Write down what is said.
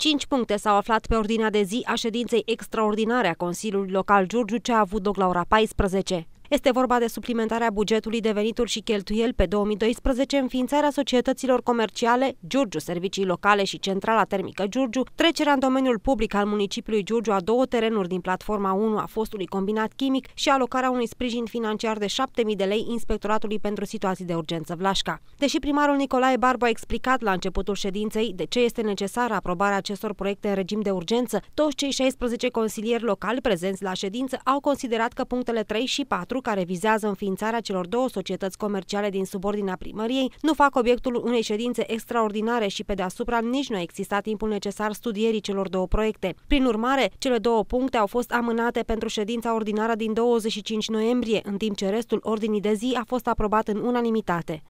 Cinci puncte s-au aflat pe ordinea de zi a ședinței extraordinare a Consiliului Local Giurgiu ce a avut loc la ora 14. Este vorba de suplimentarea bugetului de venituri și cheltuieli pe 2012, înființarea societăților comerciale Giurgiu Servicii Locale și Centrala Termică Giurgiu, trecerea în domeniul public al municipiului Giurgiu a două terenuri din platforma 1 a fostului combinat chimic și alocarea unui sprijin financiar de 7.000 de lei Inspectoratului pentru Situații de Urgență Vlașca. Deși primarul Nicolae Barbu a explicat la începutul ședinței de ce este necesară aprobarea acestor proiecte în regim de urgență, toți cei 16 consilieri locali prezenți la ședință au considerat că punctele 3 și 4 lucru care vizează înființarea celor două societăți comerciale din subordinea primăriei nu fac obiectul unei ședințe extraordinare și pe deasupra nici nu a existat timpul necesar studierii celor două proiecte. Prin urmare, cele două puncte au fost amânate pentru ședința ordinară din 25 noiembrie, în timp ce restul ordinii de zi a fost aprobat în unanimitate.